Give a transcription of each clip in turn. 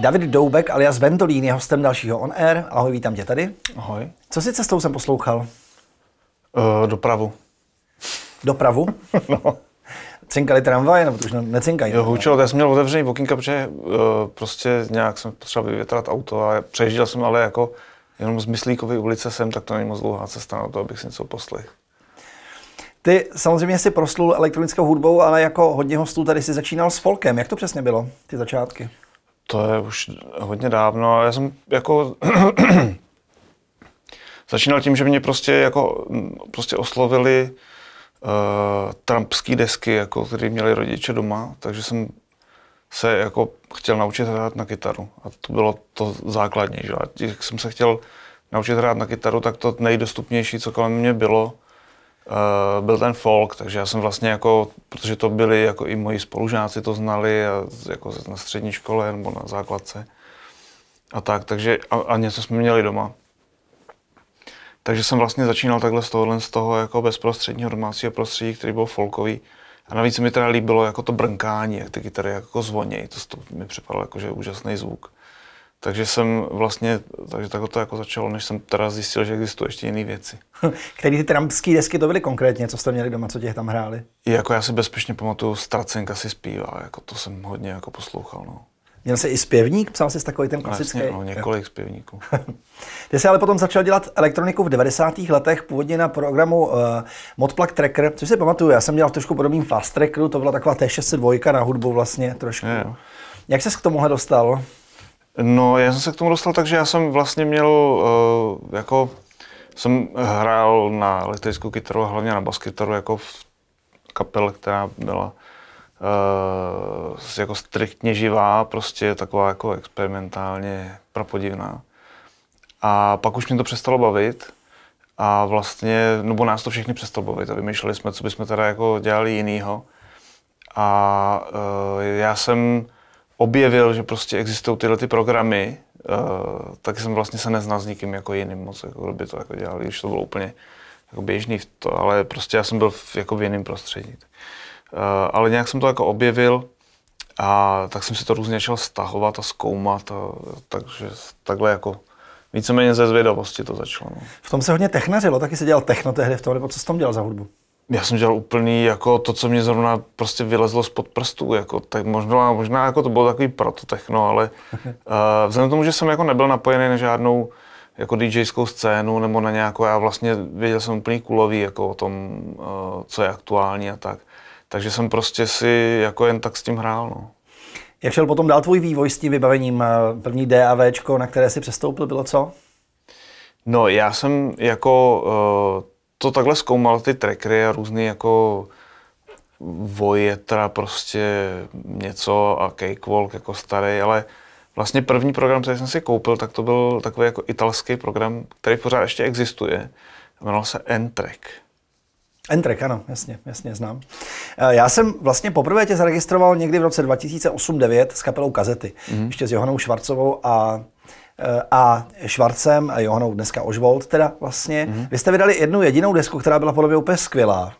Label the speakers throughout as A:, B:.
A: David Doubek alias Ventolín je hostem dalšího On Air. Ahoj, vítám tě tady. Ahoj. Co si cestou jsem poslouchal? Uh, dopravu. Dopravu? no. Cinkali tramvaje, nebo to už necinkají? Jo, hučelo,
B: já jsem měl otevřený okýnka, protože uh, prostě nějak jsem potřeboval vyvětrat auto a přejižděl jsem ale jako jenom z Myslíkové ulice sem, tak to není moc dlouhá cesta na to, abych si něco poslechl.
A: Ty samozřejmě si proslul elektronickou hudbou, ale jako hodně hostů tady si začínal s folkem. Jak to přesně bylo, ty začátky?
B: To je už hodně dávno. Já jsem jako začínal tím, že mě prostě jako prostě oslovili uh, eh, trampské desky, jako, které měli rodiče doma, takže jsem se jako chtěl naučit hrát na kytaru. A to bylo to základní. Že? A když jsem se chtěl naučit hrát na kytaru, tak to nejdostupnější, co kolem mě bylo, Eh, byl ten folk, takže já jsem vlastně jako, protože to byli jako i moji spolužáci to znali a jako na střední škole nebo na základce a tak, takže a, a něco jsme měli doma. Takže jsem vlastně začínal takhle z tohohle, z toho jako bezprostředního domácího prostředí, který byl folkový. A navíc mi teda líbilo jako to brnkání, jak ty kytary jako zvonějí, to, to mi připadalo jako, že úžasný zvuk. Takže jsem vlastně, takže takhle to jako začalo, než jsem teda zjistil, že existují ještě jiné věci.
A: Které ty trampské desky to byly konkrétně, co jste měli doma, co těch tam hráli?
B: Jako já si bezpečně pamatuju, Stracenka si zpívá,
A: jako to jsem hodně jako
B: poslouchal. No.
A: Měl jsi i zpěvník, psal jsi takový ten no, klasický. Vlastně, no, několik zpěvníků. Ty jsi ale potom začal dělat elektroniku v 90. letech, původně na programu uh, Modplug Tracker, což si pamatuju, já jsem dělal trošku podobným Fast Trackeru, to byla taková T602 na hudbu vlastně trošku. Je, jo. Jak jsi k tomuhle dostal? No, já jsem se k tomu dostal tak, že
B: já jsem vlastně měl uh, jako jsem hrál na elektrickou kytaru a hlavně na baskytaru jako v kapel, která byla uh, jako striktně živá, prostě taková jako experimentálně prapodivná. A pak už mě to přestalo bavit a vlastně, nebo bo nás to všechny přestalo bavit a vymýšleli jsme, co bychom teda jako dělali jinýho. A uh, já jsem objevil, že prostě existují tyhle ty programy, eh, tak jsem vlastně se neznal s nikým jako jiným moc, jako kdo by to jako dělal, když to bylo úplně jako běžný, v to, ale prostě já jsem byl v, jako v jiném prostředí. Eh, ale nějak jsem to jako objevil a tak jsem si to různě začal stahovat a zkoumat, a, takže takhle jako víceméně ze zvědavosti to začalo. No.
A: V tom se hodně technařilo, taky se dělal techno tehdy v tom, nebo co jsi tam dělal za hudbu?
B: já jsem dělal úplný, jako to, co mě zrovna prostě vylezlo spod prstů, jako, tak možná, možná jako to bylo takový prototechno, ale uh, vzhledem k tomu, že jsem jako nebyl napojený na žádnou jako DJskou scénu nebo na nějakou, já vlastně věděl jsem úplný kulový jako o tom, uh, co je aktuální a tak. Takže jsem prostě si jako jen tak s tím
A: hrál, no. Jak šel potom dál tvůj vývoj s tím vybavením? Eh, první DAVčko, na které si přestoupil, bylo co?
B: No, já jsem jako to takhle zkoumal ty trackery a různý jako Vojetra prostě něco a Cakewalk jako starý, ale vlastně první program, který jsem si koupil, tak to byl takový jako italský program, který pořád ještě existuje. Jmenoval se n
A: Entrek, ano, jasně, jasně, znám. E, já jsem vlastně poprvé tě zaregistroval někdy v roce 2008-2009 s kapelou Kazety, mm. ještě s Johanou Švarcovou a Eh, a Švarcem a Johanou dneska Ožvold teda vlastně. Mm-hmm. Vy jste vydali jednu jedinou desku, která byla podle mě úplně skvělá.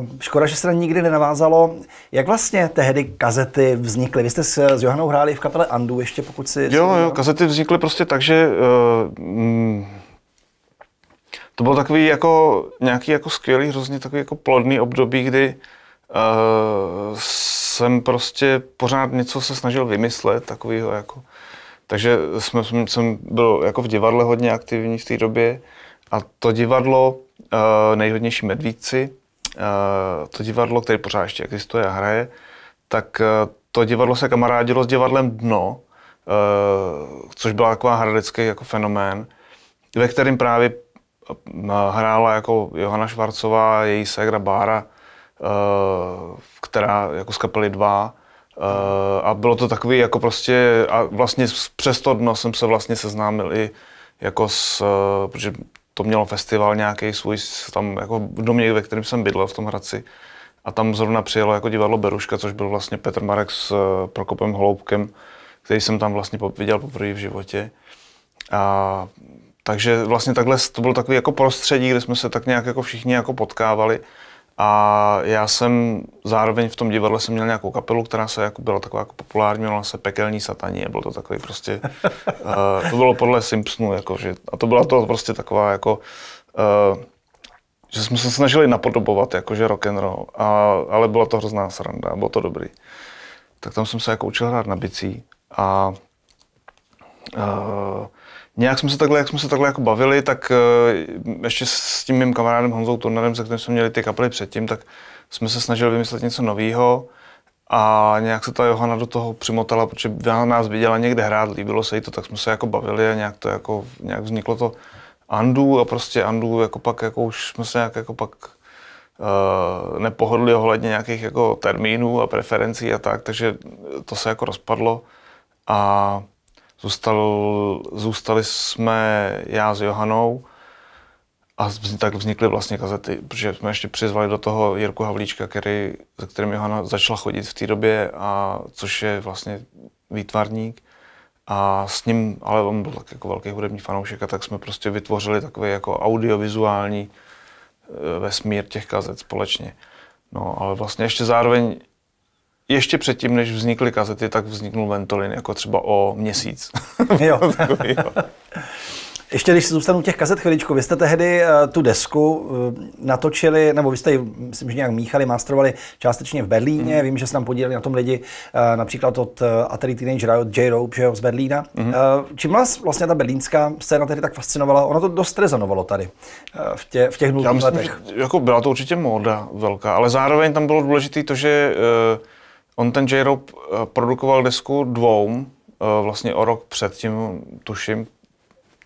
A: Uh, škoda, že se na nikdy nenavázalo. Jak vlastně tehdy kazety vznikly? Vy jste s, s Johanou hráli v kapele Andu ještě, pokud si... Jo, jo, kazety
B: vznikly prostě tak, že uh, to bylo takový jako nějaký jako skvělý, hrozně takový jako plodný období, kdy uh, jsem prostě pořád něco se snažil vymyslet, takovýho jako takže jsme, jsem byl jako v divadle hodně aktivní v té době a to divadlo, eh, nejhodnější uh, to divadlo, které pořád ještě existuje a hraje, tak eh, to divadlo se kamarádilo s divadlem Dno, což byla taková hradecký jako fenomén, ve kterém právě hrála jako Johana Švarcová, její ségra Bára, která jako z kapely dva, Eh, a bylo to takový jako prostě, a vlastně přes to dno jsem se vlastně seznámil i jako s, eh, protože to mělo festival nějaký svůj, tam jako v domě, ve kterém jsem bydlel v tom Hradci. A tam zrovna přijelo jako divadlo Beruška, což byl vlastně Petr Marek s eh, Prokopem Holoubkem, který jsem tam vlastně viděl poprvé v životě. A, takže vlastně takhle to bylo takový jako prostředí, kde jsme se tak nějak jako všichni jako potkávali. A já jsem zároveň v tom divadle jsem měl nějakou kapelu, která se jako byla taková jako populární, měla se Pekelní satani. Bylo to takový prostě, uh, to bylo podle Simpsonu, jako, že, a to byla to prostě taková jako, uh, že jsme se snažili napodobovat jakože rock and roll, a, ale byla to hrozná sranda, bylo to dobrý. Tak tam jsem se jako učil hrát na bicí a uh, Nějak jsme se takhle, jak jsme se takhle jako bavili, tak eh, ještě s tím mým kamarádem Honzou Turnerem, se kterým jsme měli ty kapely předtím, tak jsme se snažili vymyslet něco nového. A nějak se ta Johana do toho přimotala, protože nás viděla někde hrát, líbilo se jí to, tak jsme se jako bavili a nějak to jako, nějak vzniklo to Andu a prostě Andu jako pak jako už jsme se nějak jako pak uh, eh, nepohodli ohledně nějakých jako termínů a preferencí a tak, takže to se jako rozpadlo a Zůstal, zůstali jsme já s Johanou a tak vznikly vlastně kazety, protože jsme ještě přizvali do toho Jirku Havlíčka, který, za kterým Johana začala chodit v té době, a, což je vlastně výtvarník. A s ním, ale on byl tak jako velký hudební fanoušek, a tak jsme prostě vytvořili takový jako audiovizuální e, vesmír těch kazet společně. No, ale vlastně ještě zároveň ještě předtím, než vznikly kazety, tak vzniknul Ventolin, jako třeba o měsíc.
A: jo. Ještě když se zůstanu těch kazet chviličku, vy jste tehdy uh, tu desku uh, natočili, nebo vy jste ji, myslím, že nějak míchali, masterovali částečně v Berlíně. Mm. Vím, že se tam podíleli na tom lidi uh, například od Atari Teenage Riot, J. Rope, že jo, z Berlína. Mm. Čím vás vlastně ta berlínská scéna tehdy tak fascinovala? Ono to dost rezonovalo tady v, tě, v těch nulých letech.
B: Že, jako byla to určitě móda velká, ale zároveň tam bylo důležité to, že uh, On ten J-Rope eh, produkoval desku dvou, eh, vlastně o rok předtím, tuším,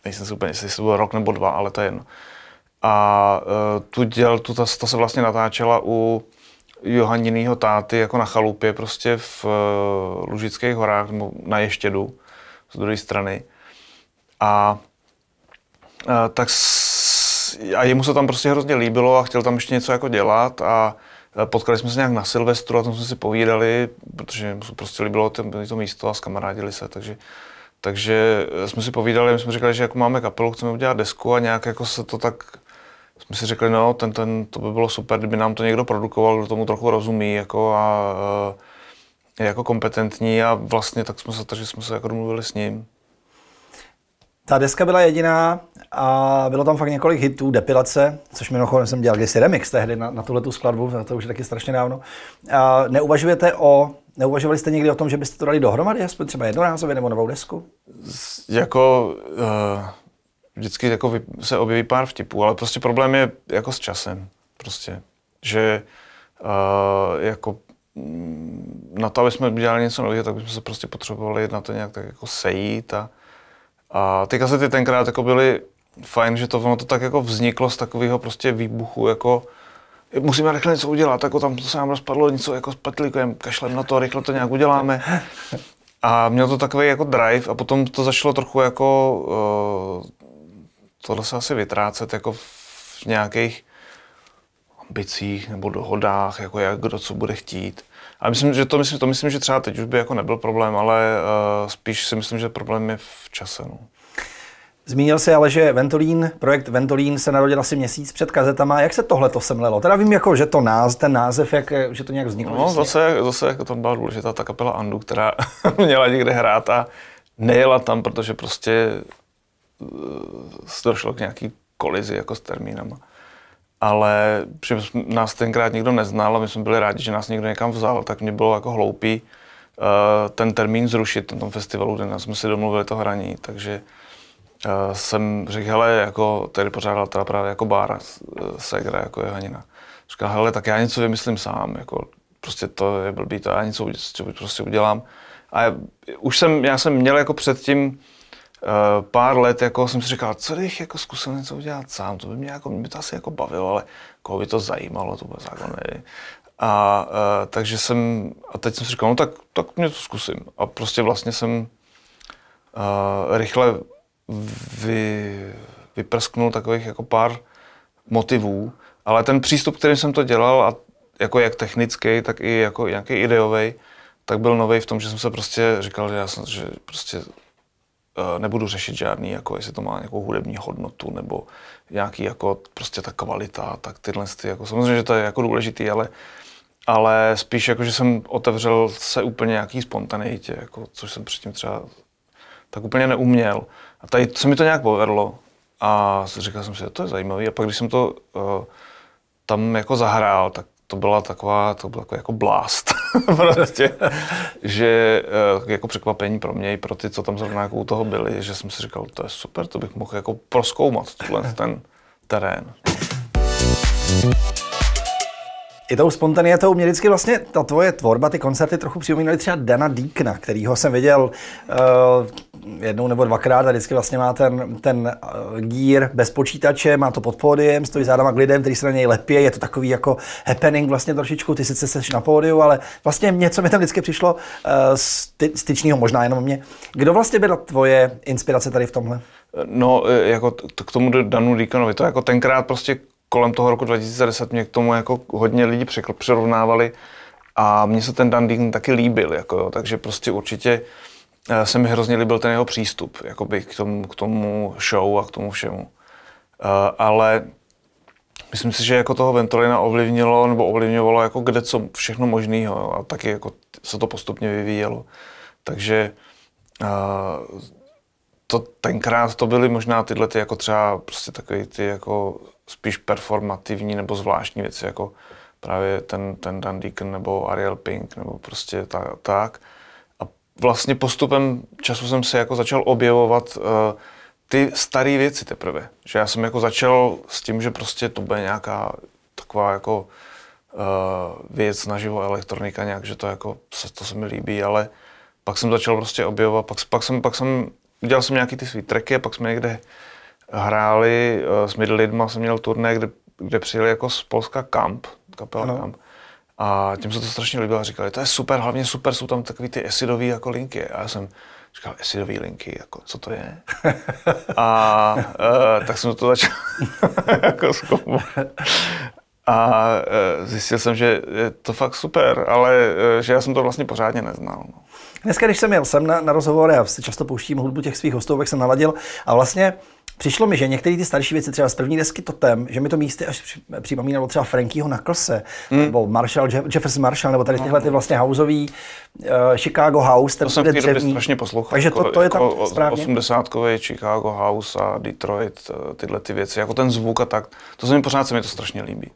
B: nejsem si úplně, jestli to byl rok nebo dva, ale to je jedno. A eh, tu děl, tu, to to se vlastně natáčela u Johaninýho táty jako na chalupě prostě v Lužických horách nebo na Ještědu z druhé strany. A, a tak s, a jemu se tam prostě hrozně líbilo a chtěl tam ještě něco jako dělat a Eh, potkali jsme se nějak na Silvestru a tam jsme si povídali, protože mu se prostě líbilo to, to místo a skamarádili se, takže takže eh, jsme si povídali, my jsme říkali, že jako máme kapelu, chceme udělat desku a nějak jako se to tak, jsme si řekli, no, ten, ten, to by bylo super, kdyby nám to někdo produkoval, kdo tomu trochu rozumí, jako a eh, je jako kompetentní a vlastně tak jsme se, takže jsme se jako domluvili s ním.
A: Ta deska byla jediná a bylo tam fakt několik hitů, depilace, což mimochodem jsem dělal kdysi remix tehdy na, na tuhle tu skladbu, na to už je taky strašně dávno. A neuvažujete o, neuvažovali jste někdy o tom, že byste to dali dohromady, aspoň třeba jednorázově nebo novou desku?
B: Jako, uh, vždycky jako se objeví pár vtipů, ale prostě problém je jako s časem, prostě, že uh, jako mm, na to, aby jsme dělali něco nového, tak bychom se prostě potřebovali na to nějak tak jako sejít a a ty kasety tenkrát jako byly fajn, že to, ono to tak jako vzniklo z takového prostě výbuchu, jako musíme rychle něco udělat, jako tam to se nám rozpadlo něco jako s patlíkem, kašlem na to, rychle to nějak uděláme. A měl to takový jako drive a potom to začalo trochu jako, uh, tohle se asi vytrácet jako v nějakých ambicích nebo dohodách, jako jak kdo co bude chtít. A myslím, že to myslím, to myslím, že třeba teď už by jako nebyl problém, ale uh, spíš si myslím, že problém je v čase. No.
A: Zmínil se ale, že Ventolín, projekt Ventolín se narodil asi měsíc před kazetama. Jak se tohle to semlelo? Teda vím, jako, že to náz, ten název, jak, že to nějak vzniklo. No, zase,
B: zase jako tam byla důležitá ta kapela Andu, která měla někde hrát a nejela tam, protože prostě eh, došlo k nějaký kolizi jako s termínama ale že nás tenkrát nikdo neznal a my jsme byli rádi, že nás někdo někam vzal, tak mě bylo jako hloupý eh, ten termín zrušit na tom festivalu, kde jsme si domluvili to hraní, takže eh, jsem řekl, hele, jako tady pořádal teda právě jako bar eh, Segra, jako je Hanina. Říkal, hele, tak já něco vymyslím sám, jako prostě to je blbý, to já něco prostě udělám. A já, už jsem, já jsem měl jako předtím Eh, pár let jako jsem si říkal, co bych jako zkusil něco udělat sám, to by mě, jako, mě by to asi jako bavilo, ale koho by to zajímalo, to bylo jako zákon, nevím. A, a eh, takže jsem, a teď jsem si říkal, no tak, tak mě to zkusím. A prostě vlastně jsem a, eh, rychle vy, vyprsknul takových jako pár motivů, ale ten přístup, kterým jsem to dělal, a jako jak technický, tak i jako nějaký ideový, tak byl nový v tom, že jsem se prostě říkal, že, já jsem, že prostě Eh, nebudu řešit žádný, jako jestli to má nějakou hudební hodnotu nebo nějaký jako prostě ta kvalita, tak tyhle ty, jako samozřejmě, že to je jako důležitý, ale ale spíš jako, že jsem otevřel se úplně nějaký spontaneitě, jako, což jsem předtím třeba tak úplně neuměl. A tady se mi to nějak povedlo a říkal jsem si, to je zajímavé. A pak, když jsem to uh, tam jako zahrál, tak to byla taková, to byl jako blast prostě, že eh, jako překvapení pro mě i pro ty, co tam zrovna jako u toho byli, že jsem
A: si říkal, to je super, to bych mohl jako proskoumat tuhle ten terén i tou spontanitou mě vždycky vlastně ta tvoje tvorba, ty koncerty trochu připomínaly třeba Dana Díkna, kterýho jsem viděl uh, jednou nebo dvakrát a vždycky vlastně má ten, ten uh, gír bez počítače, má to pod pódiem, stojí zádama k lidem, který se na něj lepí, je to takový jako happening vlastně trošičku, ty sice seš na pódiu, ale vlastně něco mi tam vždycky přišlo uh, eh, sty, styčného, možná jenom mě. Kdo vlastně byla tvoje inspirace tady v tomhle?
B: No, jako t- k tomu Danu Díkanovi, to jako tenkrát prostě kolem toho roku 2010 mě k tomu jako hodně lidí přerovnávali a mně se ten Dan Deacon taky líbil, jako jo, takže prostě určitě eh, se mi hrozně líbil ten jeho přístup jakoby k tomu, k tomu show a k tomu všemu. Uh, ale myslím si, že jako toho Ventolina ovlivnilo nebo ovlivňovalo jako kde co všechno možného a taky jako se to postupně vyvíjelo. Takže uh, to tenkrát to byly možná tyhle ty jako třeba prostě takové ty jako spíš performativní nebo zvláštní věci, jako právě ten, ten Dan Deacon nebo Ariel Pink nebo prostě ta, tak. A vlastně postupem času jsem se jako začal objevovat uh, ty staré věci teprve. Že já jsem jako začal s tím, že prostě to bude nějaká taková jako uh, věc naživo elektronika nějak, že to jako se, to se mi líbí, ale pak jsem začal prostě objevovat, pak, pak, jsem, pak jsem udělal jsem nějaký ty své tracky a pak jsme někde hráli eh, s Middle lidma, jsem měl turné, kde, kde přijeli jako z Polska Kamp, kapela no. Kamp. A tím se to strašně líbilo a říkali, to je super, hlavně super, jsou tam takový ty acidové jako linky. A já jsem říkal, acidové linky, jako co to je? a, a eh, tak jsem to začal jako zkoumat. A e, zjistil jsem, že je to fakt super, ale e, že já jsem to vlastně
A: pořádně neznal. No. Dneska, když jsem jel sem na, na rozhovor, já si často pouštím hudbu těch svých hostů, jak jsem naladil a vlastně Přišlo mi, že některé ty starší věci, třeba z první desky Totem, že mi to místy až připomínalo třeba Frankieho na Klse, mm. nebo Marshall, Jeff- Jefferson Marshall, nebo tady no, tyhle ty no. vlastně houseový uh, Chicago House. Ten to jsem v té době strašně poslouchal. Takže jako, to, to je jako tam správně.
B: 80 Chicago House a Detroit, eh, tyhle ty věci, jako ten zvuk a tak, to se mi pořád se mi to strašně líbí.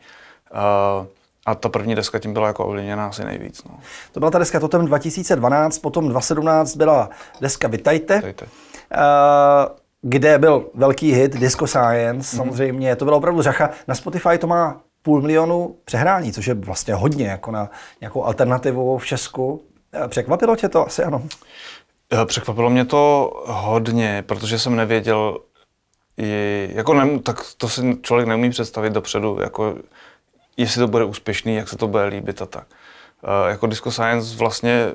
B: Uh, a ta první deska tím byla jako ovlivněná asi nejvíc. No.
A: To byla ta deska Totem 2012, potom 2017 byla deska Vitajte. Vitajte. Uh, kde byl velký hit Disco Science, mhm. samozřejmě, mm-hmm. to byla opravdu řacha. Na Spotify to má půl milionu přehrání, což je vlastně hodně jako na nějakou alternativu v Česku. Eh, překvapilo tě to? Asi ano.
B: Eh, překvapilo mě to hodně, protože jsem nevěděl, jako ne, tak to si člověk neumí představit dopředu, jako jestli to bude úspěšný, jak se to bude líbit a tak. Eh, jako Disco Science vlastně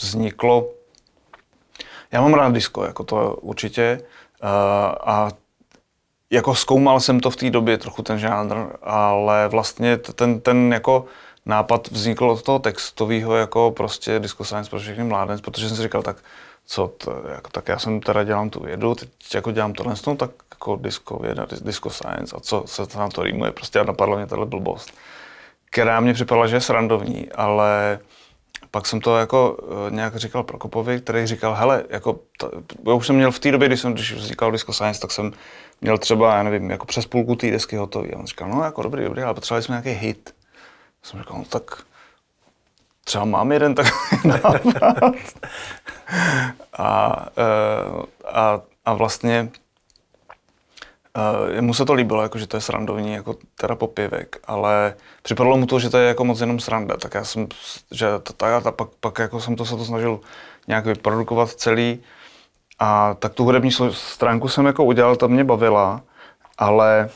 B: vzniklo já mám rád disko, jako to určitě. Uh, a jako zkoumal jsem to v té době trochu ten žánr, ale vlastně ten, ten jako nápad vznikl od toho textového jako prostě disco science pro všechny mládenc, protože jsem si říkal, tak co, to, jako, tak já jsem teda dělám tu vědu, teď jako dělám tohle, no, tak jako disco věda, disco science a co se tam na to rýmuje, prostě napadlo mě tahle blbost, která mě připadla, že je srandovní, ale uh, pak jsem to jako eh, nějak říkal Prokopovi, který říkal, hele, jako, to, já už jsem měl v té době, když jsem když říkal Disco Science, tak jsem měl třeba, já nevím, jako přes půlku té desky hotový. A on říkal, no jako dobrý, dobrý, ale potřebovali jsme nějaký hit. Já jsem říkal, no tak třeba mám jeden takový nápad. a, eh, a, a vlastně Uh, mu se to líbilo, jako, že to je srandovní jako teda popivek, ale připadalo mu to, že to je jako moc jenom sranda, tak já jsem, že to, tak, a pak, pak jako jsem to se to snažil nějak vyprodukovat celý a tak tu hudební stránku jsem jako udělal, ta mě bavila, ale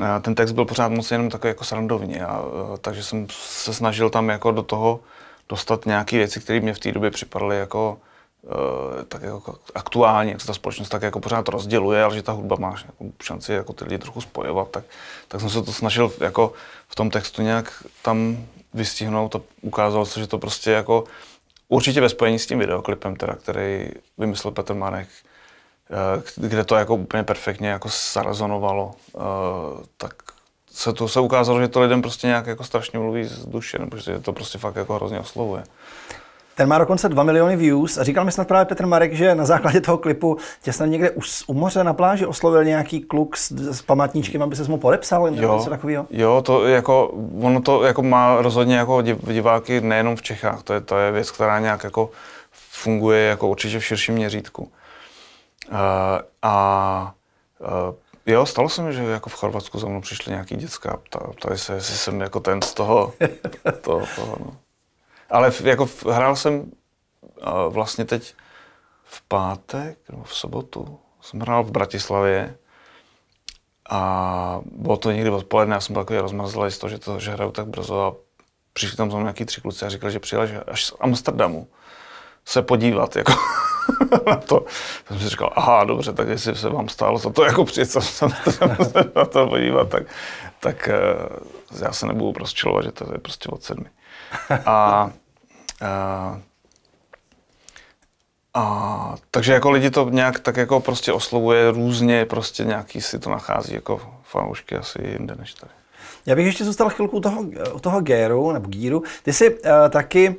B: uh, ten text byl pořád moc jenom takový jako srandovní, a, uh, takže jsem se snažil tam jako do toho dostat nějaké věci, které mě v té době připadaly jako Eh, tak jako aktuálně, jak se ta společnost tak jako pořád rozděluje, ale že ta hudba má jako šanci jako ty lidi trochu spojovat, tak, tak jsem se to snažil jako v tom textu nějak tam vystihnout a ukázalo se, že to prostě jako určitě ve spojení s tím videoklipem, teda, který vymyslel Petr Marek, eh, kde to jako úplně perfektně jako zarezonovalo, eh, tak se to se ukázalo, že to lidem prostě nějak jako strašně mluví z duše, nebo že to prostě fakt jako hrozně
A: oslovuje. Ten má dokonce 2 miliony views a říkal mi snad právě Petr Marek, že na základě toho klipu tě snad někde u, u moře na pláži oslovil nějaký kluk s, s pamatníčkem, aby se mu podepsal nebo jo, něco takového.
B: Jo, to jako, ono to jako má rozhodně jako diváky nejenom v Čechách, to je, to je věc, která nějak jako funguje jako určitě v širším měřítku. Uh, a uh, jo, stalo se mi, že jako v Chorvatsku za mnou přišly nějaký děcka a ptali se, jestli jsem jako ten z toho. toho, toho no. Ale jako hrál jsem vlastně teď v pátek nebo v sobotu. Jsem hrál v Bratislavě a bylo to někdy odpoledne, já jsem byl takový rozmrzlý z toho, že, to, že hraju tak brzo a přišli tam za nějaký tři kluci a říkali, že přijeli až z Amsterdamu se podívat, jako na to. Jsem si říkal, aha, dobře, tak jestli se vám stálo za to jako přijet se na to podívat, tak, tak eh, já se nebudu rozčilovat, že to je prostě od sedmi. A, a, a, takže jako lidi to nějak tak jako prostě oslovuje různě, prostě nějaký si to nachází jako fanoušky asi jinde než tady.
A: Já bych ještě zůstal chvilku u toho, u toho géru, nebo gíru. Ty jsi uh, taky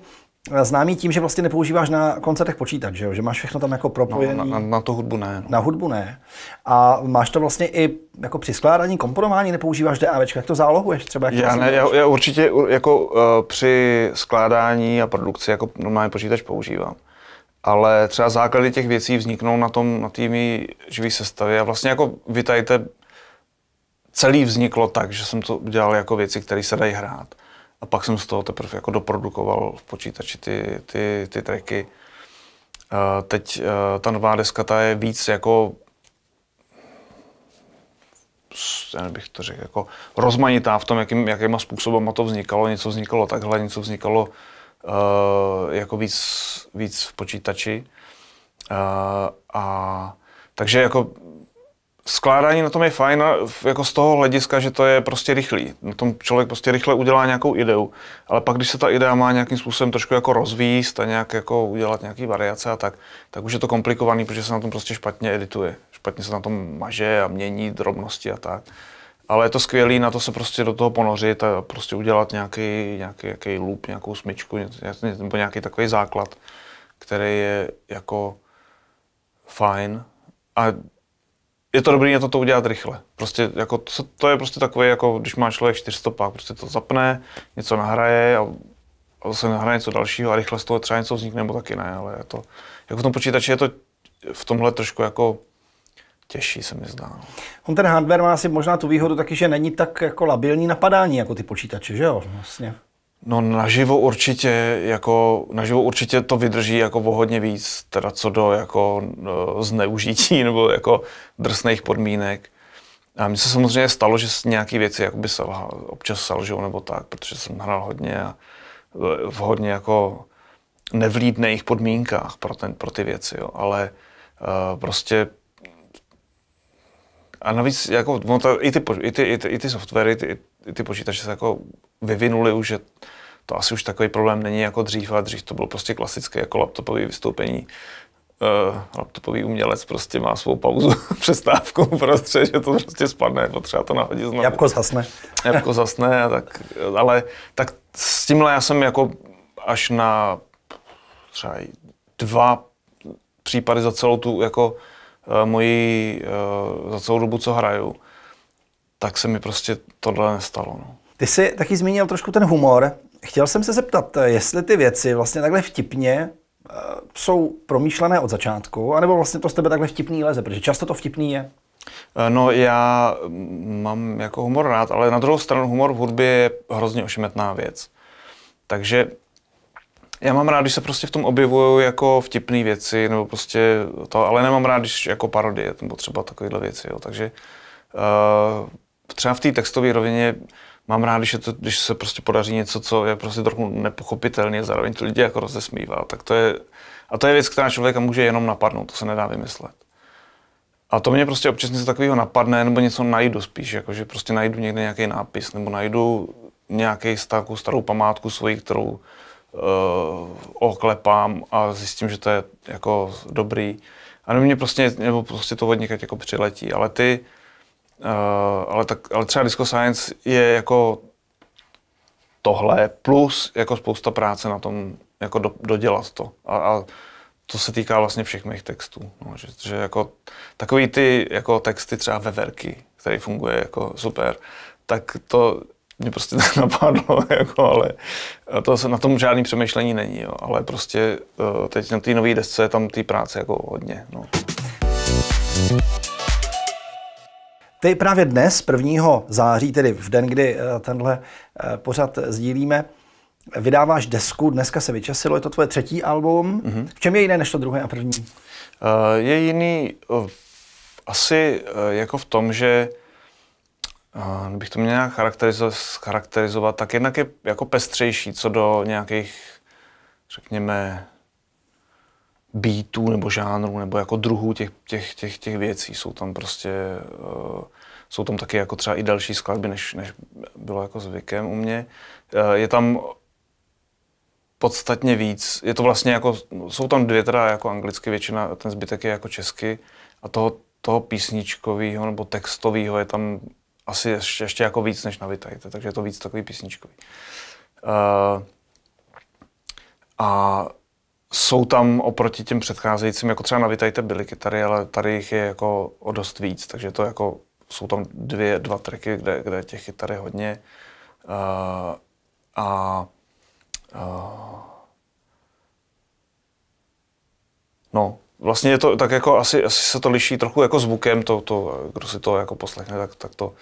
A: známý tím, že vlastně nepoužíváš na koncertech počítač, že, jo? že máš všechno tam jako propojené. No, na, na, na to hudbu ne. No. Na hudbu ne. A máš to vlastně i jako při skládání, komponování nepoužíváš DAV, jak to zálohuješ třeba? Jak já, vlastně ne, já,
B: já určitě jako uh, při skládání a produkci jako normálně počítač používám. Ale třeba základy těch věcí vzniknou na tom, na tými živý sestavě a vlastně jako vytajte celý vzniklo tak, že jsem to dělal jako věci, které se dají hrát. A pak jsem z toho teprve jako doprodukoval v počítači ty, ty, ty tracky. teď e, ta nová deska ta je víc jako já bych to řekl, jako rozmanitá v tom, jakým, jakýma způsobama to vznikalo. Něco vznikalo takhle, něco vznikalo uh, jako víc, víc v počítači. Uh, a takže jako skládání na tom je fajn, jako z toho hlediska, že to je prostě rychlý. Na tom člověk prostě rychle udělá nějakou ideu, ale pak, když se ta idea má nějakým způsobem trošku jako rozvíst a nějak jako udělat nějaký variace a tak, tak už je to komplikovaný, protože se na tom prostě špatně edituje. Špatně se na tom maže a mění drobnosti a tak. Ale je to skvělé na to se prostě do toho ponořit a prostě udělat nějaký, nějaký, nějaký loop, nějakou smyčku, nebo nějaký takový základ, který je jako fajn. A je to dobré na to, to udělat rychle. Prostě jako, to je prostě takové, jako když má člověk čtyřstopák, prostě to zapne, něco nahraje a, a zase nahraje něco dalšího a rychle z toho třeba něco vznikne, nebo taky ne, ale je to, jako v tom počítači je to v tomhle trošku jako těžší, se mi zdá. No.
A: On ten hardware má asi možná tu výhodu taky, že není tak jako labilní napadání jako ty počítače, že jo? Vlastně.
B: No naživo určitě, jako, naživo určitě to vydrží jako o hodně víc, teda co do jako no, zneužití nebo jako drsných podmínek. A mně se samozřejmě stalo, že nějaké věci jakoby selha, občas selžou nebo tak, protože jsem hrál hodně a e, v hodně jako nevlídných podmínkách pro, ten, pro ty věci, jo. ale uh, prostě a navíc jako, no ta, i, ty, i, ty, i, ty, i ty softwary, ty, i ty počítače se jako vyvinuly už, že to asi už takový problém není jako dřív, ale dřív to bylo prostě klasické jako laptopové vystoupení. Uh, laptopový umělec prostě má svou pauzu, přestávku prostě, že to prostě spadne, potřeba to nahodit
A: znovu. Jabko zasne.
B: Jabko zasne, a tak, ale tak s tímhle já jsem jako až na třeba dva případy za celou tu jako Eh, moji, eh, za celou dobu, co hraju, tak se mi prostě
A: tohle nestalo. No. Ty jsi taky zmínil trošku ten humor. Chtěl jsem se zeptat, jestli ty věci vlastně takhle vtipně eh, jsou promýšlené od začátku, anebo vlastně to z tebe takhle vtipný leze, protože často to vtipný je.
B: No já mm, mám jako humor rád, ale na druhou stranu humor v hudbě je hrozně ošemetná věc. Takže já mám rád, když se prostě v tom objevují jako vtipné věci, nebo prostě to, ale nemám rád, když jako parodie, nebo třeba takovéhle věci, jo. Takže uh, třeba v té textové rovině mám rád, když, je to, když se prostě podaří něco, co je prostě trochu nepochopitelné, zároveň to lidi jako rozesmívá. Tak to je, a to je věc, která člověka může jenom napadnout, to se nedá vymyslet. A to mě prostě občas něco takového napadne, nebo něco najdu spíš, jako že prostě najdu někde nějaký nápis, nebo najdu nějaký starou, starou památku svoji, kterou Eh, oklepám a zjistím, že to je jako dobrý. A nebo mě prostě, nebo prostě to od jako přiletí. Ale ty, uh, ale, tak, ale třeba Disco Science je jako tohle plus jako spousta práce na tom jako do, dodělat to. A, a to se týká vlastně všech mých textů. No, že, že jako takový ty jako texty třeba veverky, který funguje jako super, tak to mě prostě tak napadlo, jako, ale eh, to, na tom žádný přemýšlení není, jo, ale prostě eh, teď na té nové desce je tam té práce jako hodně. No.
A: Ty právě dnes, 1. září, tedy v den, kdy eh, tenhle pořad sdílíme, vydáváš desku, dneska se vyčasilo, je to tvoje třetí album. Mm-hmm. V čem je jiné než to druhé a první?
B: Je jiný asi jako v tom, že kdybych to měl charakterizovat, tak jednak je jako pestřejší co do nějakých, řekněme, beatů nebo žánrů nebo jako druhů těch, těch, těch, těch věcí. Jsou tam prostě, eh, jsou tam taky jako třeba i další skladby, než, než bylo jako zvykem u mě. Eh, je tam podstatně víc, je to vlastně jako, jsou tam dvě teda jako anglicky většina, ten zbytek je jako česky a toho, toho písničkového nebo textového je tam asi ještě, ještě jako víc než na Vitajte, takže je to víc takový písničkový. Uh, a jsou tam oproti těm předcházejícím, jako třeba na Vitajte byly kytary, ale tady jich je jako o dost víc, takže to jako jsou tam dvě, dva tracky, kde, kde těch kytar je hodně. Uh, a uh, no, Vlastně je to tak jako, asi, asi se to liší trochu jako zvukem, to, to, kdo si to jako poslechne, tak, tak to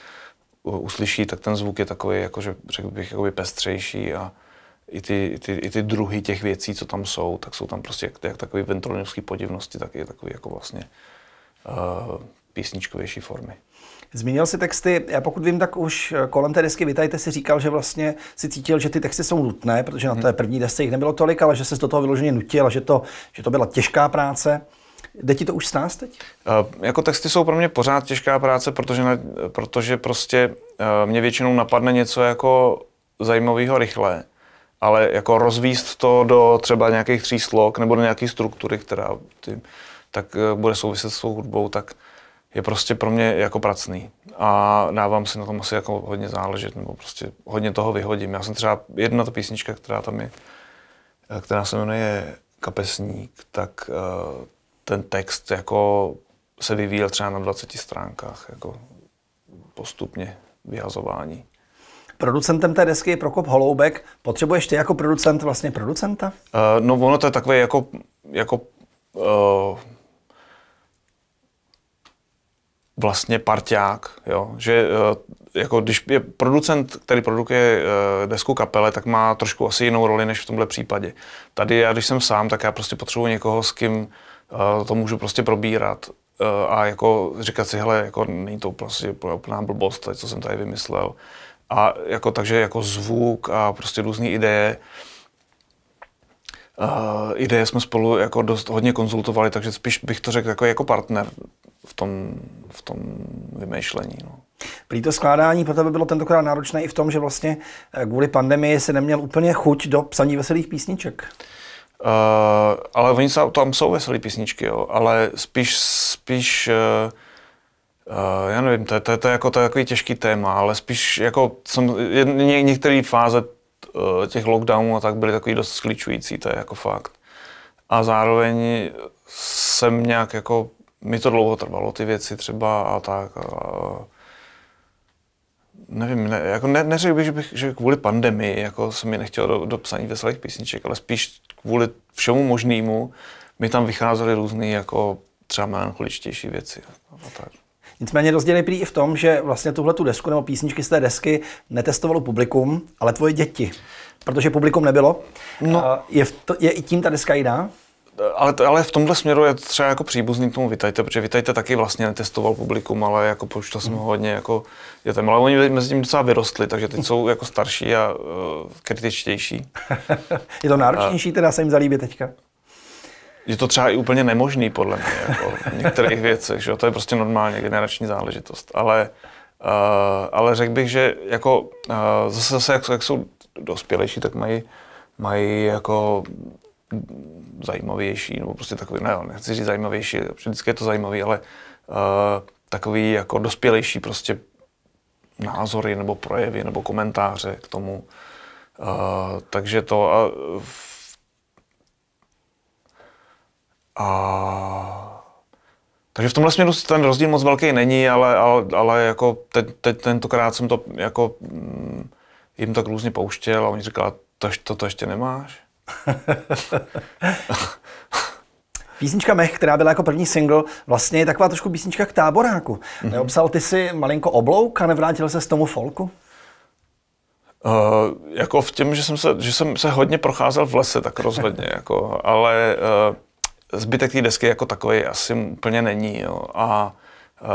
B: uslyší, tak ten zvuk je takový, jako, že řekl bych, jakoby pestřejší a i ty, i, ty, i ty druhy těch věcí, co tam jsou, tak jsou tam prostě jak, jak takový ventrolinovský podivnosti, tak je takový jako vlastně uh, písničkovější formy.
A: Zmínil si texty, já pokud vím, tak už eh, kolem té desky Vitajte si říkal, že vlastně si cítil, že ty texty jsou nutné, protože na mhm. té první desce jich nebylo tolik, ale že se do toho vyloženě nutil a že to, že to byla těžká práce. Jde ti to už s nás teď?
B: Uh, jako texty jsou pro mě pořád těžká práce, protože, na, protože prostě uh, mě většinou napadne něco jako zajímavého rychle, ale jako rozvíst to do třeba nějakých tří slok nebo do nějaké struktury, která ty, tak uh, bude souviset s tou hudbou, tak je prostě pro mě jako pracný. A dávám si na tom asi jako hodně záležet, nebo prostě hodně toho vyhodím. Já jsem třeba, jedna ta písnička, která tam je, eh, která se jmenuje Kapesník, tak uh, ten text jako se vyvíjel třeba na 20 stránkách, jako postupně vyhazování.
A: Producentem té desky je Prokop Holoubek. Potřebuješ ty jako producent vlastně producenta?
B: Uh, no ono to je takové jako, jako uh, vlastně parťák, jo? že eh, jako když je producent, který produkuje eh, desku kapele, tak má trošku asi jinou roli než v tomhle případě. Tady já, když jsem sám, tak já prostě potřebuji někoho, s kým eh, to můžu prostě probírat a jako říkat si, hele, jako není to prostě úplná blbost, co jsem tady vymyslel. A jako takže jako zvuk a prostě různé ideje, Uh, ideje jsme spolu jako dost hodně konzultovali, takže spíš bych to řekl jako, jako partner v tom, v tom vymýšlení. No.
A: Prý to skládání pro tebe bylo tentokrát náročné i v tom, že vlastně eh, kvůli pandemii se neměl úplně chuť do psaní veselých písniček.
B: Uh, ale oni jsou, tam jsou veselé písničky, jo, ale spíš, spíš uh, Uh, já nevím, to je, to, je, to, je jako, to je takový těžký téma, ale spíš jako jsem, ně, některé fáze uh, těch lockdownů a tak byly takový dost skličující, to je jako fakt. A zároveň jsem nějak jako mi to dlouho trvalo, ty věci třeba a tak. A, nevím, ne, jako ne, neřekl bych že, bych, že kvůli pandemii jako jsem mi nechtěl do, do psaní veselých písniček, ale spíš kvůli všemu možnému mi tam vycházely různé jako třeba melancholičtější věci a, a tak.
A: Nicméně rozdíl je prý i v tom, že vlastně tuhle tu desku nebo písničky z té desky netestovalo publikum, ale tvoje děti, protože publikum nebylo. No. Je, to, je i tím ta deska jiná?
B: ale, ale v tomhle směru je třeba jako příbuzný k tomu Vitajte, protože Vitajte taky vlastně netestoval publikum, ale jako počítal jsem ho mhm. hodně jako dětem. Ale oni mezi tím docela vyrostli, takže teď jsou jako starší a uh, kritičtější.
A: je to náročnější teda se jim zalíbit teďka?
B: Je to třeba i úplně nemožný podle mě, jako v některých věcech, že to je prostě normálně generační záležitost. Ale, uh, ale řekl bych, že jako uh, zase, zase jak, jak jsou dospělejší, tak mají mají jako zajímavější, nebo prostě takový, ne, nechci říct zajímavější, vždycky je to zajímavý, ale uh, takový jako dospělejší prostě názory nebo projevy nebo komentáře k tomu. Uh, takže to a, a takže v tomhle směru ten rozdíl moc velký není, ale, ale, ale jako teď, te, tentokrát jsem to jako mm, jim tak různě pouštěl a oni říkali, to, to, to ještě nemáš?
A: Písnička Mech, která byla jako první single, vlastně je taková trošku písnička k táboráku. Mm-hmm. Neobsal ty si malinko oblouk a nevrátil se z tomu folku?
B: Uh, jako v těm, že jsem, se, že jsem se hodně procházel v lese, tak rozhodně, jako, ale uh, zbytek té desky jako takový asi úplně není. Jo. A uh,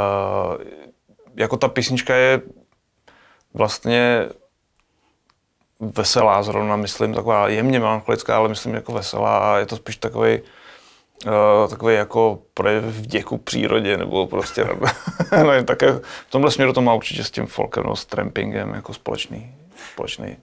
B: jako ta písnička je vlastně veselá zrovna, myslím, taková jemně melancholická, ale myslím jako veselá a je to spíš takový Uh, eh, takový jako projev vděku přírodě, nebo prostě nevím, tak v tomhle směru to má určitě s tím folkem, no, s trampingem jako společný, společný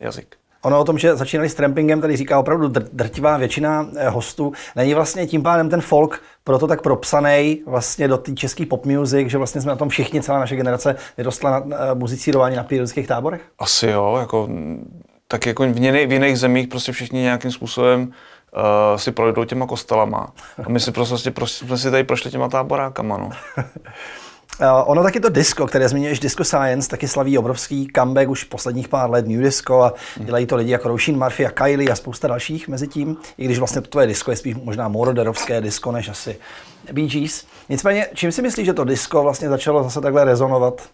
B: jazyk.
A: Ono o tom, že začínali s trampingem, tady říká opravdu dr- drtivá většina eh, hostů. Není vlastně tím pádem ten folk proto tak propsaný vlastně do té české pop music, že vlastně jsme na tom všichni, celá naše generace vyrostla na muzicírování na pírodických táborech?
B: Asi jo, jako, tak jako v, jiný, v jiných zemích prostě všichni nějakým způsobem uh, si projdou těma kostelama. A my si prostě, prostě jsme prostě si tady prošli těma táborákama, no.
A: Eh, ono taky to disco, které zmiňuješ, Disco Science, taky slaví obrovský comeback už posledních pár let, New Disco a hmm. dělají to lidi jako Roušín Murphy a Kylie a spousta dalších mezi tím, i když vlastně to tvoje disco je spíš možná moroderovské disco než asi Bee Gees. Nicméně, čím si myslíš, že to disco vlastně začalo zase takhle rezonovat?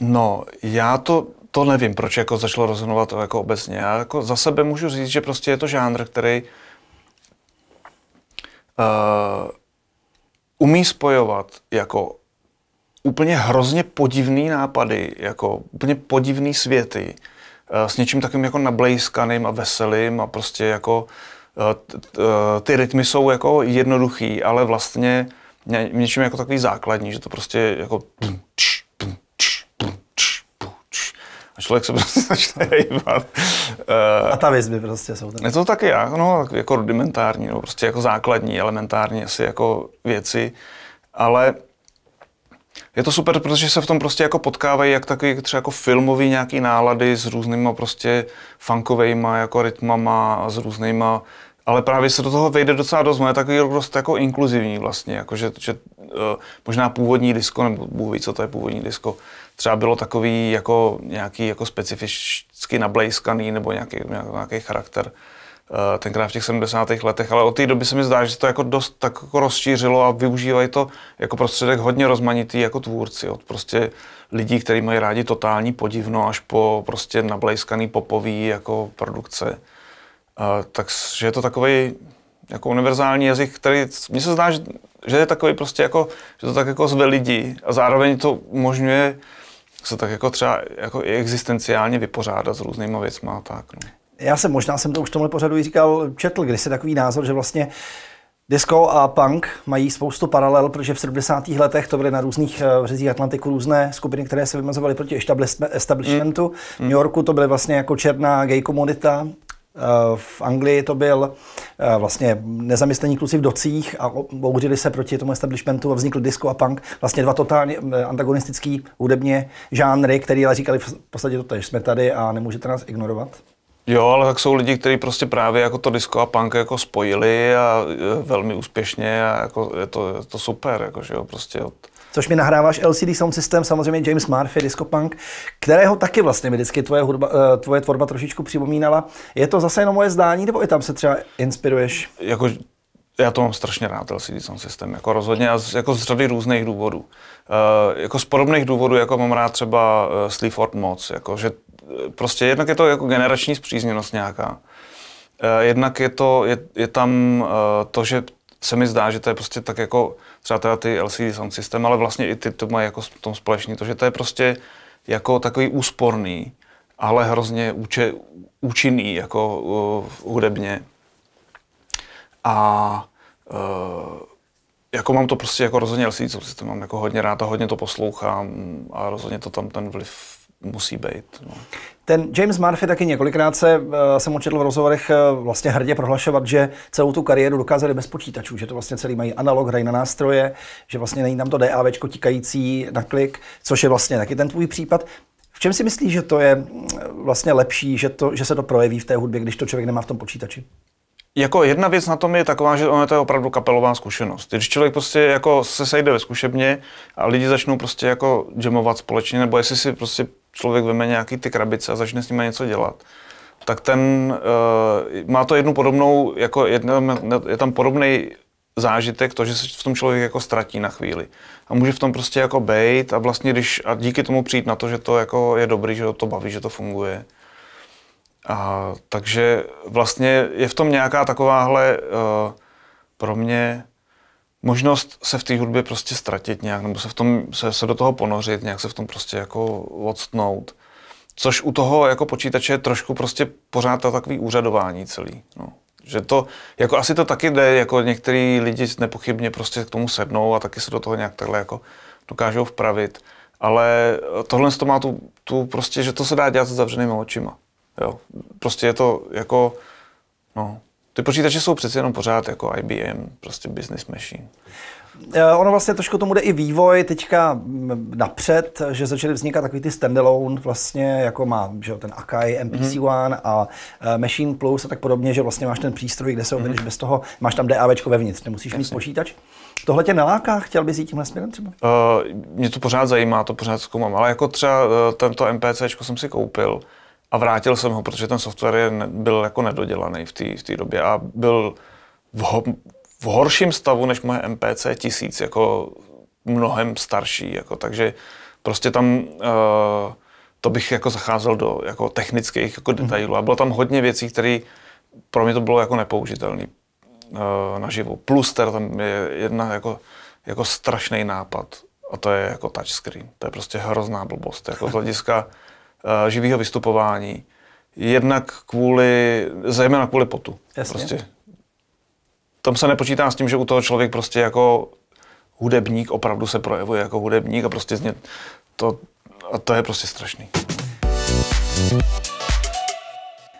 B: No, já to to nevím, proč jako začalo rezonovat jako obecně. Já jako za sebe můžu říct, že prostě je to žánr, který uh, umí spojovat jako úplně hrozně podivný nápady, jako úplně podivný světy eh, s něčím takovým jako nablejskaným a veselým a prostě jako eh, eh, ty rytmy jsou jako jednoduchý, ale vlastně něčím jako takový základní, že to prostě jako a člověk se prostě začne hejbat.
A: A eh, ta vězby prostě jsou tam.
B: Je to taky já, no, jako rudimentární, no, prostě jako základní, elementární asi jako věci, ale je to super, protože se v tom prostě jako potkávají jak takový třeba jako filmový nějaký nálady s různýma prostě funkovejma jako rytmama a s různýma ale právě se do toho vejde docela dost. je takový dost jako inkluzivní vlastně, jako že, že eh, možná původní disko, nebo Bůh ví, co to je původní disko, třeba bylo takový jako nějaký jako specificky nablejskaný nebo nějaký, nějaký charakter eh, tenkrát v těch 70. letech, ale od té doby se mi zdá, že se to jako dost tak jako rozšířilo a využívají to jako prostředek hodně rozmanitý jako tvůrci, od prostě lidí, kteří mají rádi totální podivno, až po prostě nablejskaný popový jako produkce. Eh, Takže je to takový jako univerzální jazyk, který, mně se zdá, že, že je takový prostě jako, že to tak jako zve lidi a zároveň to umožňuje se tak jako třeba jako i existenciálně vypořádat s různýma věcma tak. No.
A: Já jsem možná jsem to už v tomhle pořadu i říkal, četl když se takový názor, že vlastně Disco a punk mají spoustu paralel, protože v 70. letech to byly na různých březích eh, Atlantiku různé skupiny, které se vymazovaly proti mm. establishmentu. Mm. V New Yorku to byly vlastně jako černá gay komunita, Eh, v Anglii to byl eh, vlastně nezamyslení kluci v docích a bouřili se proti tomu establishmentu a vznikl disco a punk. Vlastně dva totálně eh, antagonistický hudebně žánry, který ale říkali v podstatě to tež. Jsme tady a nemůžete nás ignorovat.
B: Jo, ale tak jsou lidi, kteří prostě právě jako to disco a punk jako spojili a velmi úspěšně a jako je to, je to super, jako, že jo, prostě od,
A: což mi nahráváš LCD Sound System, samozřejmě James Murphy, Disco Punk, kterého taky vlastně mi vždycky tvoje, hudba, eh, tvoje tvorba trošičku připomínala. Je to zase jenom moje zdání, nebo i tam se třeba inspiruješ?
B: Jako, já to mám strašně rád, LCD Sound System, jako rozhodně a z, jako z řady různých důvodů. Uh, jako z podobných důvodů, jako mám rád třeba uh, eh, Sleaford moc, jako, že prostě jednak je to jako generační zpřízněnost nějaká. Uh, jednak je, to, je, je tam uh, to, že se mi zdá, že to je prostě tak jako třeba teda ty LCD sound system, ale vlastně i ty to mají jako v tom společný, to, že to je prostě jako takový úsporný, ale hrozně úče, účinný jako uh, hudebně. A uh, jako mám to prostě jako rozhodně LCD sound system, mám jako hodně rád a hodně to poslouchám a rozhodně to tam ten vliv musí být. No.
A: Ten James Murphy taky několikrát se, uh, jsem očetl v rozhovorech uh, vlastně hrdě prohlašovat, že celou tu kariéru dokázali bez počítačů, že to vlastně celý mají analog, hrají na nástroje, že vlastně není tam to DAV tikající na klik, což je vlastně taky ten tvůj případ. V čem si myslíš, že to je mm, vlastně lepší, že, to, že se to projeví v té hudbě, když to člověk nemá v tom počítači?
B: Jako jedna věc na tom je taková, že ono to je opravdu kapelová zkušenost. Když člověk prostě jako se sejde ve zkušebně a lidi začnou prostě jako jamovat společně, nebo jestli si prostě člověk veme nějaký ty krabice a začne s nimi něco dělat, tak ten uh, má to jednu podobnou, jako jedna, je tam podobný zážitek, to, že se v tom člověk jako ztratí na chvíli. A může v tom prostě jako bejt a vlastně když, a díky tomu přijít na to, že to jako je dobrý, že to baví, že to funguje. A, takže vlastně je v tom nějaká takováhle uh, pro mě možnost se v té hudbě prostě ztratit nějak, nebo se, v tom, se, se do toho ponořit, nějak se v tom prostě jako odstnout. Což u toho jako počítače je trošku prostě pořád to takový úřadování celý. No. Že to, jako asi to taky jde, jako některý lidi nepochybně prostě k tomu sednou a taky se do toho nějak takhle jako dokážou vpravit. Ale tohle to má tu, tu prostě, že to se dá dělat s zavřenými očima. Jo. Prostě je to jako, no, ty počítače jsou přeci jenom pořád jako IBM, prostě business machine.
A: E, ono vlastně trošku tomu jde i vývoj teďka napřed, že začaly vznikat takový ty standalone vlastně, jako má že ten Akai MPC mm-hmm. One a e, Machine Plus a tak podobně, že vlastně máš ten přístroj, kde se mm-hmm. bez toho, máš tam DAVčko vevnitř, nemusíš Jasně. mít počítač. Tohle tě neláká? Chtěl bys jít tímhle směrem třeba?
B: Uh, mě to pořád zajímá, to pořád zkoumám, ale jako třeba uh, tento MPC jsem si koupil, a vrátil jsem ho, protože ten software je, byl jako nedodělaný v té v době a byl v, ho, v horším stavu než moje MPC 1000, jako mnohem starší, jako, takže prostě tam uh, to bych jako zacházel do jako technických jako mhm. detailů a bylo tam hodně věcí, které pro mě to bylo jako nepoužitelné uh, eh, naživo. Pluster tam je jedna jako, jako strašný nápad a to je jako touchscreen. To je prostě hrozná blbost. Jako z hlediska Eh, živého vystupování. Jednak kvůli, zejména kvůli potu. Jasně. Prostě. Tam se nepočítá s tím, že u toho člověk prostě jako hudebník opravdu se projevuje jako hudebník a prostě z ně to, a to je prostě strašný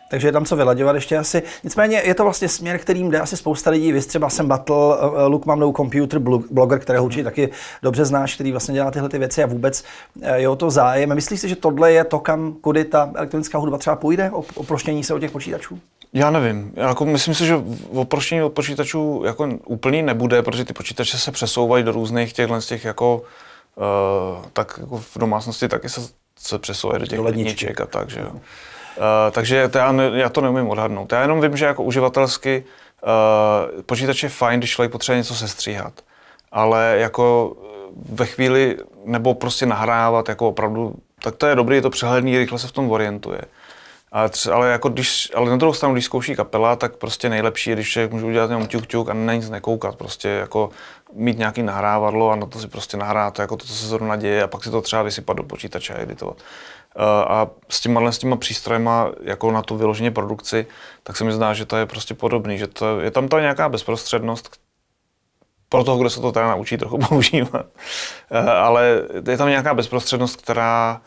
A: takže je tam co vyladěvat ještě asi. Nicméně je to vlastně směr, kterým jde asi spousta lidí. Vy třeba jsem Battle, eh, Luke Mamdou Computer Blogger, kterého určitě taky dobře znáš, který vlastně dělá tyhle ty věci a vůbec eh, je o to zájem. Myslíš si, že tohle je to, kam kudy ta elektronická hudba třeba půjde, o, se od těch počítačů?
B: Já nevím. Jako myslím si, že oproštění od počítačů jako úplný nebude, protože ty počítače se přesouvají do různých těchhle z těch jako, uh, tak jako v domácnosti taky se, se přesouvají do těch do ledniček a tak, že jo. No. Eh, takže to já, ne, já to neumím odhadnout. Já jenom vím, že jako uživatelsky uh, počítač je fajn, když člověk potřebuje něco sestříhat. Ale jako eh, ve chvíli, nebo prostě nahrávat jako opravdu, tak to je dobrý, je to přehledný, rychle se v tom orientuje. Ale, tři, ale, jako když, ale na druhou stranu, když zkouší kapela, tak prostě nejlepší je, když člověk může udělat jenom tuk tuk a na nic nekoukat. Prostě jako mít nějaký nahrávadlo a na to si prostě nahrát jako to, co se zrovna děje a pak si to třeba vysypat do počítače a editovat. Eh, a s těma, s těma přístrojema, jako na tu vyloženě produkci, tak se mi zdá, že to je prostě podobný, že to, je tam ta nějaká bezprostřednost pro toho, kdo se to teda naučí trochu používat. Eh, ale je tam nějaká bezprostřednost, která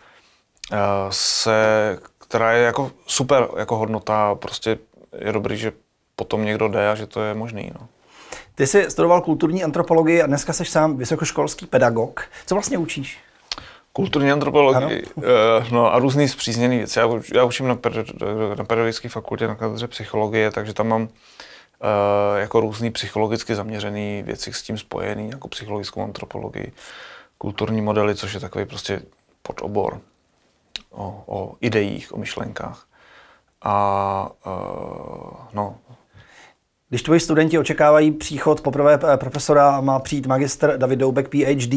B: eh, se, která je jako super jako hodnota prostě je dobrý, že potom někdo jde a že to je možný. No.
A: Ty jsi studoval kulturní antropologii a dneska jsi sám vysokoškolský pedagog. Co vlastně učíš? Kulturní antropologii
B: eh, no, a různý zpřízněný věci. Já, já učím na, na pedagogické fakultě na katedře psychologie, takže tam mám uh, jako různý psychologicky zaměřený věci s tím spojený, jako psychologickou antropologii, kulturní modely, což je takový prostě podobor
A: o, o ideích, o myšlenkách. A uh, no, když tvoji studenti očekávají příchod poprvé e, profesora, má přijít magister David Doubek, PhD,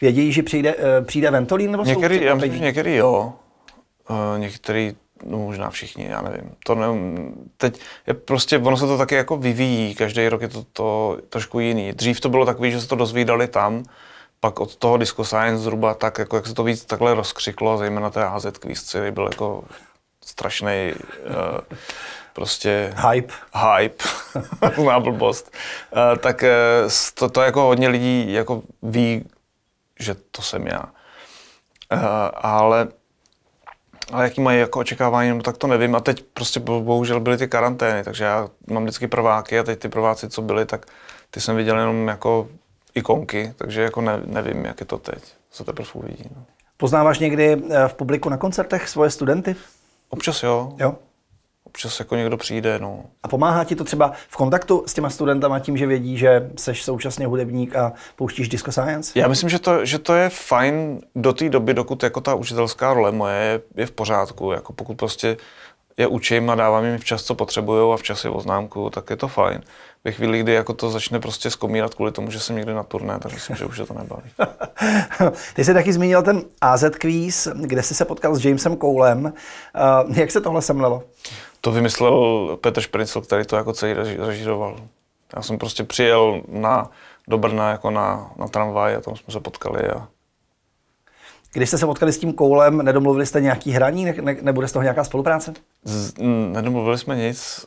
A: vědějí, že přijde, e, přijde Ventolin? Nebo některý, já myslím,
B: některý jo. Uh, některý, no možná všichni, já nevím. To ne, Teď je prostě, ono se to taky jako vyvíjí, každý rok je to, to trošku jiný. Dřív to bylo takový, že se to dozvídali tam, pak od toho Disco Science zhruba tak, jako jak se to víc takhle rozkřiklo, zejména té AZ Quiz byl jako strašný uh, eh, prostě... Hype. Hype, Má blbost. Uh, tak uh, to, to jako hodně lidí jako ví, že to jsem já. Uh, ale, ale jaký mají jako očekávání, no tak to nevím. A teď prostě bohužel byly ty karantény, takže já mám vždycky prváky a teď ty prváci, co byly, tak ty jsem viděl jenom jako ikonky, takže jako ne, nevím, jak je to teď. Se teprve uvidí. No.
A: Poznáváš někdy eh, v publiku na koncertech svoje studenty? Občas jo. Jo. Občas jako někdo
B: přijde, no.
A: A pomáhá ti to třeba v kontaktu s těma studentama tím, že vědí, že jsi současně hudebník a pouštíš disco science? Já myslím,
B: že to, že to je fajn do té doby, dokud jako ta učitelská role moje je v pořádku. Jako pokud prostě je učím a dávám jim včas, co potřebují a včas je oznámku, tak je to fajn. Ve chvíli, kdy jako to začne prostě skomírat kvůli tomu, že jsem
A: někdy na turné, tak myslím,
B: že už je to nebaví.
A: Ty jsi taky zmínil ten AZ quiz, kde jsi se potkal s Jamesem Koulem. Uh, eh, jak se tohle semlelo? To vymyslel
B: Petr Šprincl, který to jako celý režíroval. Já jsem prostě přijel na, do Brna jako na, na tramvaj a tam jsme se potkali a
A: když jste se potkali s tím koulem, nedomluvili jste nějaký hraní, ne, ne, nebude z toho nějaká spolupráce?
B: Z, m, nedomluvili jsme nic,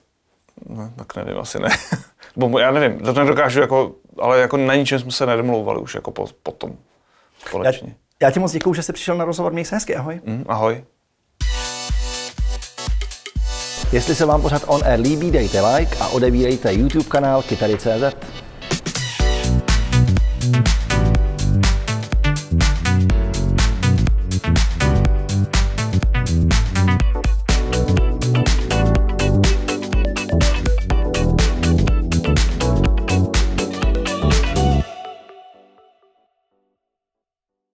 B: no, tak nevím, asi ne. Bo, já nevím, to nedokážu, jako, ale jako na ničem jsme se nedomlouvali už jako po, potom společně.
A: Já, já ti moc děkuju, že jsi přišel na rozhovor, měj se hezky, ahoj. Mm, ahoj. Jestli se vám pořád On Air líbí, dejte like a odebírejte YouTube kanál Kytary.cz.